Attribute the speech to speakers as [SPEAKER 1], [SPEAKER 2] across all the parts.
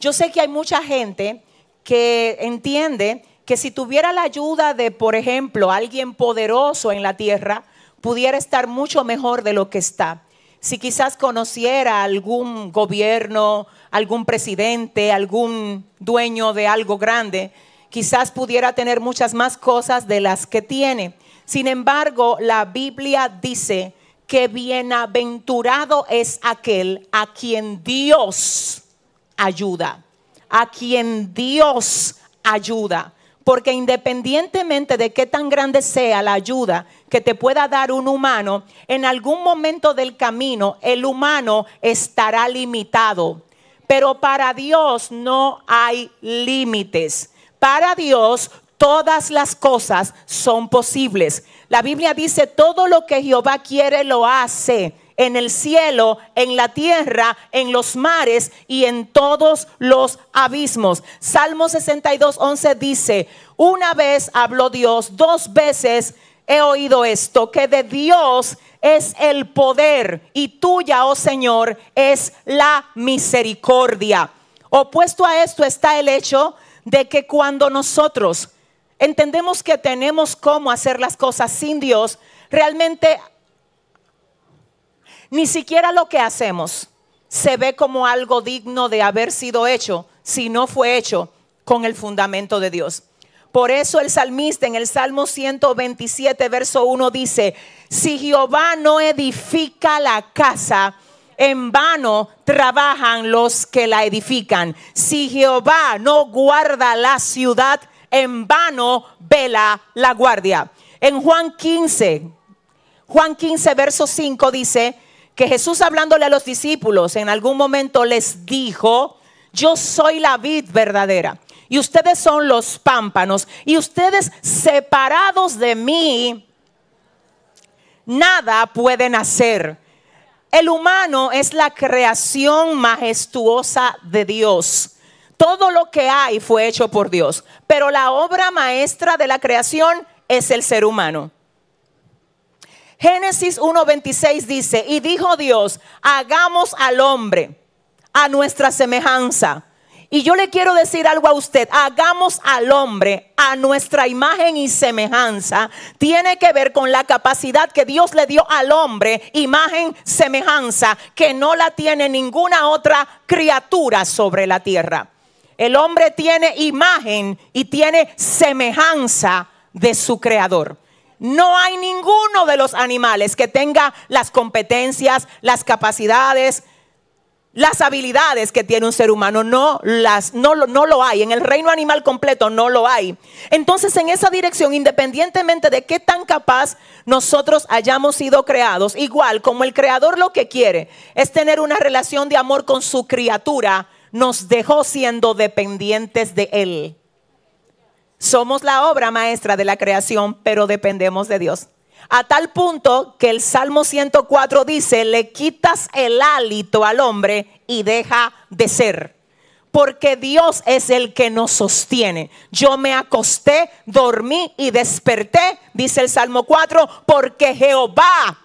[SPEAKER 1] Yo sé que hay mucha gente que entiende que si tuviera la ayuda de, por ejemplo, alguien poderoso en la tierra, pudiera estar mucho mejor de lo que está. Si quizás conociera algún gobierno, algún presidente, algún dueño de algo grande, quizás pudiera tener muchas más cosas de las que tiene. Sin embargo, la Biblia dice que bienaventurado es aquel a quien Dios ayuda, a quien Dios ayuda. Porque independientemente de qué tan grande sea la ayuda que te pueda dar un humano, en algún momento del camino el humano estará limitado. Pero para Dios no hay límites. Para Dios todas las cosas son posibles. La Biblia dice, todo lo que Jehová quiere lo hace en el cielo, en la tierra, en los mares y en todos los abismos. Salmo 62, 11 dice, una vez habló Dios, dos veces he oído esto, que de Dios es el poder y tuya, oh Señor, es la misericordia. Opuesto a esto está el hecho de que cuando nosotros entendemos que tenemos cómo hacer las cosas sin Dios, realmente ni siquiera lo que hacemos se ve como algo digno de haber sido hecho si no fue hecho con el fundamento de Dios. Por eso el salmista en el Salmo 127, verso 1 dice, si Jehová no edifica la casa, en vano trabajan los que la edifican. Si Jehová no guarda la ciudad, en vano vela la guardia. En Juan 15, Juan 15, verso 5 dice, que Jesús hablándole a los discípulos en algún momento les dijo, yo soy la vid verdadera y ustedes son los pámpanos y ustedes separados de mí, nada pueden hacer. El humano es la creación majestuosa de Dios. Todo lo que hay fue hecho por Dios, pero la obra maestra de la creación es el ser humano. Génesis 1.26 dice, y dijo Dios, hagamos al hombre a nuestra semejanza. Y yo le quiero decir algo a usted, hagamos al hombre a nuestra imagen y semejanza, tiene que ver con la capacidad que Dios le dio al hombre, imagen, semejanza, que no la tiene ninguna otra criatura sobre la tierra. El hombre tiene imagen y tiene semejanza de su creador. No hay ninguno de los animales que tenga las competencias, las capacidades, las habilidades que tiene un ser humano. No, las, no, no lo hay. En el reino animal completo no lo hay. Entonces, en esa dirección, independientemente de qué tan capaz nosotros hayamos sido creados, igual como el creador lo que quiere es tener una relación de amor con su criatura, nos dejó siendo dependientes de él. Somos la obra maestra de la creación, pero dependemos de Dios. A tal punto que el Salmo 104 dice, le quitas el hálito al hombre y deja de ser. Porque Dios es el que nos sostiene. Yo me acosté, dormí y desperté, dice el Salmo 4, porque Jehová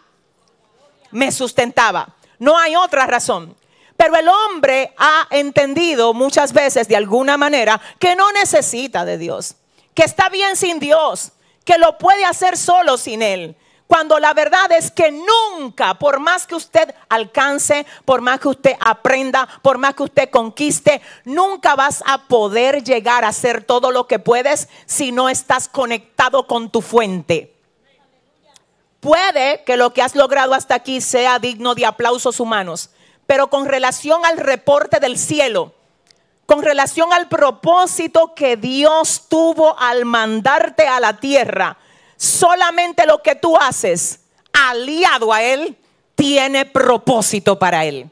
[SPEAKER 1] me sustentaba. No hay otra razón. Pero el hombre ha entendido muchas veces de alguna manera que no necesita de Dios que está bien sin Dios, que lo puede hacer solo sin Él. Cuando la verdad es que nunca, por más que usted alcance, por más que usted aprenda, por más que usted conquiste, nunca vas a poder llegar a hacer todo lo que puedes si no estás conectado con tu fuente. Puede que lo que has logrado hasta aquí sea digno de aplausos humanos, pero con relación al reporte del cielo, con relación al propósito que Dios tuvo al mandarte a la tierra. Solamente lo que tú haces, aliado a Él, tiene propósito para Él.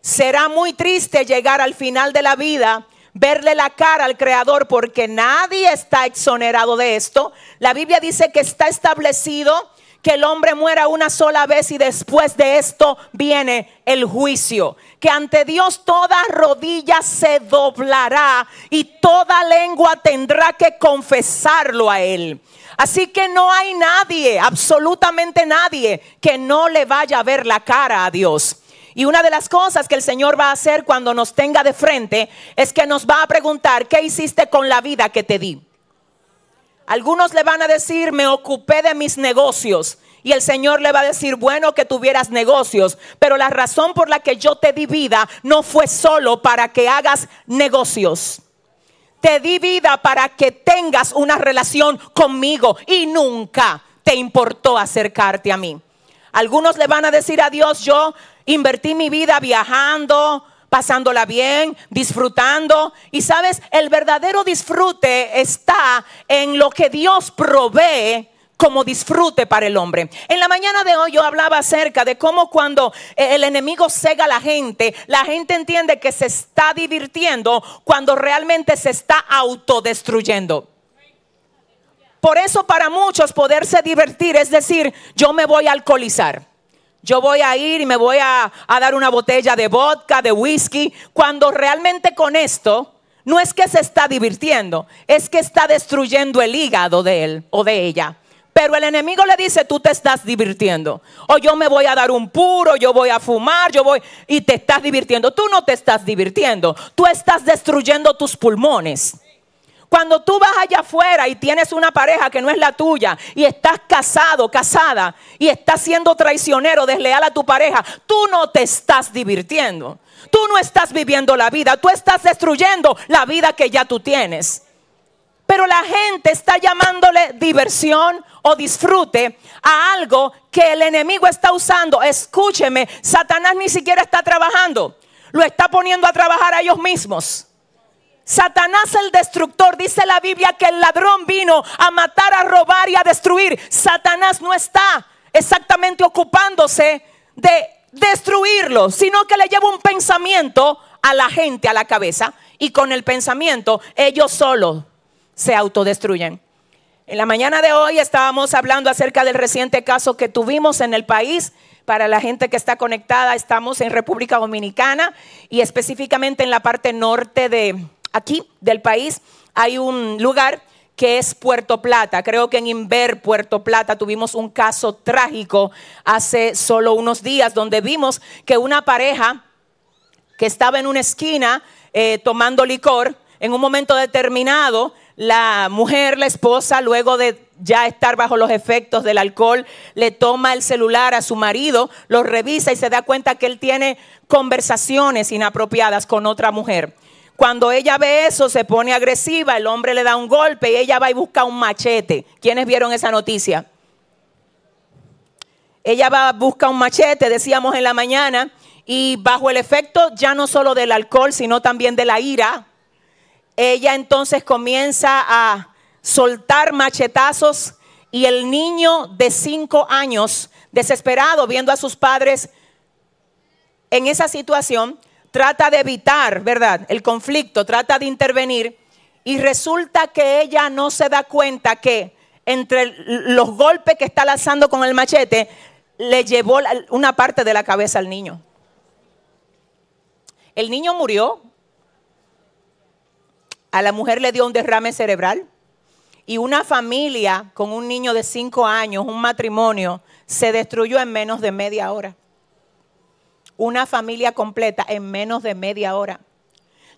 [SPEAKER 1] Será muy triste llegar al final de la vida, verle la cara al Creador, porque nadie está exonerado de esto. La Biblia dice que está establecido que el hombre muera una sola vez y después de esto viene el juicio. Que ante Dios toda rodilla se doblará y toda lengua tendrá que confesarlo a Él. Así que no hay nadie, absolutamente nadie, que no le vaya a ver la cara a Dios. Y una de las cosas que el Señor va a hacer cuando nos tenga de frente es que nos va a preguntar, ¿qué hiciste con la vida que te di? Algunos le van a decir, me ocupé de mis negocios. Y el Señor le va a decir, bueno que tuvieras negocios, pero la razón por la que yo te di vida no fue solo para que hagas negocios. Te di vida para que tengas una relación conmigo y nunca te importó acercarte a mí. Algunos le van a decir a Dios, yo invertí mi vida viajando, pasándola bien, disfrutando. Y sabes, el verdadero disfrute está en lo que Dios provee como disfrute para el hombre. En la mañana de hoy yo hablaba acerca de cómo cuando eh, el enemigo cega a la gente, la gente entiende que se está divirtiendo cuando realmente se está autodestruyendo. Por eso para muchos poderse divertir es decir, yo me voy a alcoholizar yo voy a ir y me voy a, dar una botella de vodka, de whisky, cuando realmente con esto no es que se está divirtiendo, es que está destruyendo el hígado de él o de ella. Pero el enemigo le dice, tú te estás divirtiendo. O yo me voy a dar un puro, yo voy a fumar, yo voy... Y te estás divirtiendo. Tú no te estás divirtiendo. Tú estás destruyendo tus pulmones. Cuando tú vas allá afuera y tienes una pareja que no es la tuya y estás casado, casada y estás siendo traicionero, desleal a tu pareja, tú no te estás divirtiendo. Tú no estás viviendo la vida, tú estás destruyendo la vida que ya tú tienes. Pero la gente está llamándole diversión o disfrute a algo que el enemigo está usando. Escúcheme, Satanás ni siquiera está trabajando. Lo está poniendo a trabajar a ellos mismos. Satanás el destructor, dice la Biblia que el ladrón vino a matar, a robar y a destruir. Satanás no está exactamente ocupándose de destruirlo, sino que le lleva un pensamiento a la gente, a la cabeza, y con el pensamiento ellos solo se autodestruyen. En la mañana de hoy estábamos hablando acerca del reciente caso que tuvimos en el país. Para la gente que está conectada, estamos en República Dominicana y específicamente en la parte norte de, aquí del país hay un lugar que es Puerto Plata. Creo que en Inver, Puerto Plata, tuvimos un caso trágico hace solo unos días donde vimos que una pareja que estaba en una esquina eh, tomando licor, en un momento determinado, la mujer, la esposa, luego de ya estar bajo los efectos del alcohol, le toma el celular a su marido, lo revisa y se da cuenta que él tiene conversaciones inapropiadas con otra mujer. Cuando ella ve eso, se pone agresiva, el hombre le da un golpe y ella va y busca un machete. ¿Quiénes vieron esa noticia? Ella va, busca un machete, decíamos en la mañana, y bajo el efecto ya no solo del alcohol, sino también de la ira, ella entonces comienza a soltar machetazos y el niño de cinco años, desesperado, viendo a sus padres en esa situación, trata de evitar, ¿verdad? El conflicto, trata de intervenir y resulta que ella no se da cuenta que entre los golpes que está lanzando con el machete le llevó una parte de la cabeza al niño. El niño murió, a la mujer le dio un derrame cerebral y una familia con un niño de cinco años, un matrimonio, se destruyó en menos de media hora una familia completa en menos de media hora.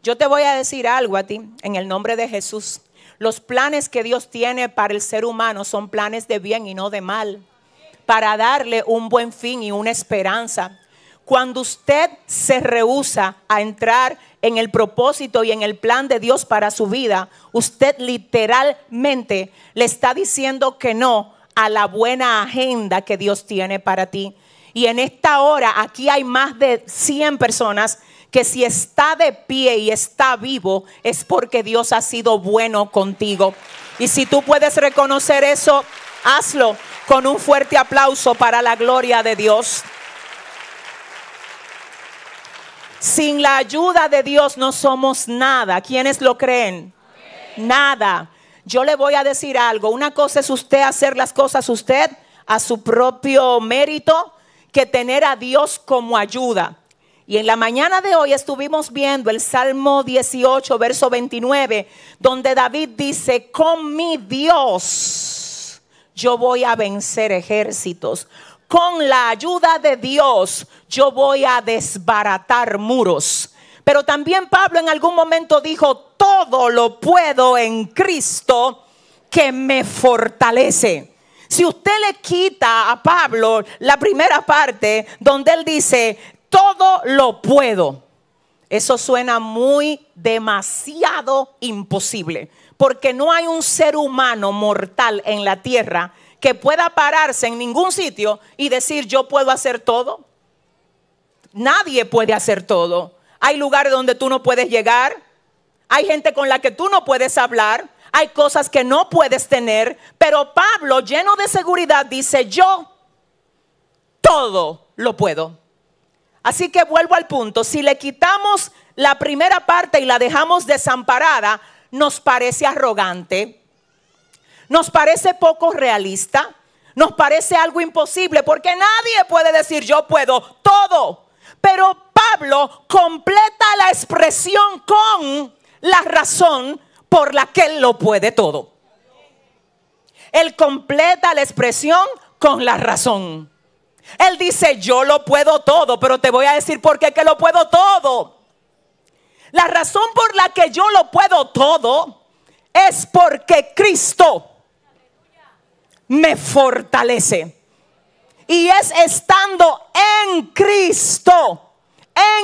[SPEAKER 1] Yo te voy a decir algo a ti en el nombre de Jesús. Los planes que Dios tiene para el ser humano son planes de bien y no de mal, para darle un buen fin y una esperanza. Cuando usted se rehúsa a entrar en el propósito y en el plan de Dios para su vida, usted literalmente le está diciendo que no a la buena agenda que Dios tiene para ti. Y en esta hora aquí hay más de 100 personas que si está de pie y está vivo es porque Dios ha sido bueno contigo. Y si tú puedes reconocer eso, hazlo con un fuerte aplauso para la gloria de Dios. Sin la ayuda de Dios no somos nada. ¿Quiénes lo creen? Nada. Yo le voy a decir algo. Una cosa es usted hacer las cosas usted a su propio mérito que tener a Dios como ayuda. Y en la mañana de hoy estuvimos viendo el Salmo 18, verso 29, donde David dice, con mi Dios yo voy a vencer ejércitos. Con la ayuda de Dios yo voy a desbaratar muros. Pero también Pablo en algún momento dijo, todo lo puedo en Cristo que me fortalece. Si usted le quita a Pablo la primera parte donde él dice, todo lo puedo, eso suena muy demasiado imposible, porque no hay un ser humano mortal en la tierra que pueda pararse en ningún sitio y decir, yo puedo hacer todo. Nadie puede hacer todo. Hay lugares donde tú no puedes llegar. Hay gente con la que tú no puedes hablar hay cosas que no puedes tener, pero Pablo, lleno de seguridad, dice, yo todo lo puedo. Así que vuelvo al punto, si le quitamos la primera parte y la dejamos desamparada, nos parece arrogante, nos parece poco realista, nos parece algo imposible, porque nadie puede decir yo puedo todo. Pero Pablo completa la expresión con la razón por la que Él lo puede todo. Él completa la expresión con la razón. Él dice, yo lo puedo todo, pero te voy a decir por qué que lo puedo todo. La razón por la que yo lo puedo todo es porque Cristo me fortalece. Y es estando en Cristo,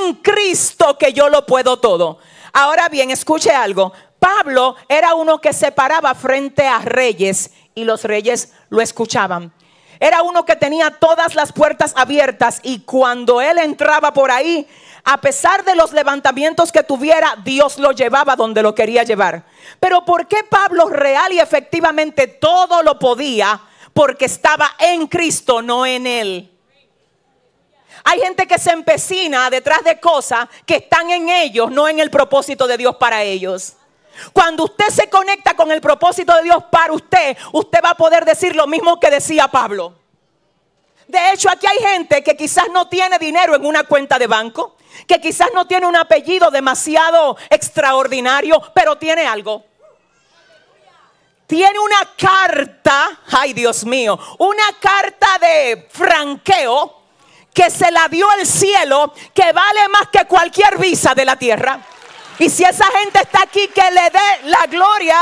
[SPEAKER 1] en Cristo que yo lo puedo todo. Ahora bien, escuche algo. Pablo era uno que se paraba frente a reyes y los reyes lo escuchaban. Era uno que tenía todas las puertas abiertas y cuando él entraba por ahí, a pesar de los levantamientos que tuviera, Dios lo llevaba donde lo quería llevar. Pero ¿por qué Pablo real y efectivamente todo lo podía? Porque estaba en Cristo, no en él. Hay gente que se empecina detrás de cosas que están en ellos, no en el propósito de Dios para ellos. Cuando usted se conecta con el propósito de Dios para usted, usted va a poder decir lo mismo que decía Pablo. De hecho, aquí hay gente que quizás no tiene dinero en una cuenta de banco, que quizás no tiene un apellido demasiado extraordinario, pero tiene algo. Tiene una carta, ay Dios mío, una carta de franqueo que se la dio el cielo, que vale más que cualquier visa de la tierra. Y si esa gente está aquí, que le dé la gloria,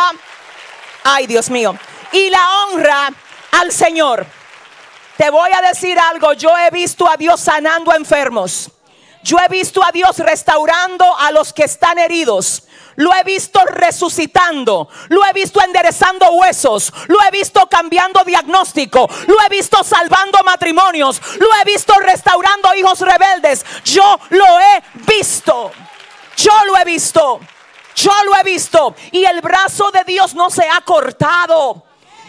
[SPEAKER 1] ay Dios mío, y la honra al Señor. Te voy a decir algo, yo he visto a Dios sanando enfermos. Yo he visto a Dios restaurando a los que están heridos. Lo he visto resucitando. Lo he visto enderezando huesos. Lo he visto cambiando diagnóstico. Lo he visto salvando matrimonios. Lo he visto restaurando hijos rebeldes. Yo lo he visto. Yo lo he visto. Yo lo he visto. Y el brazo de Dios no se ha cortado.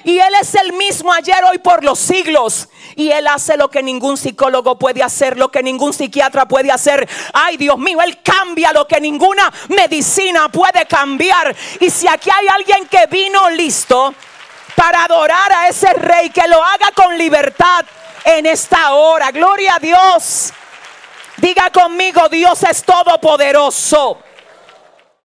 [SPEAKER 1] Y Él es el mismo ayer, hoy, por los siglos. Y Él hace lo que ningún psicólogo puede hacer, lo que ningún psiquiatra puede hacer. Ay, Dios mío, Él cambia lo que ninguna medicina puede cambiar. Y si aquí hay alguien que vino listo para adorar a ese rey, que lo haga con libertad en esta hora. Gloria a Dios. Diga conmigo, Dios es todopoderoso.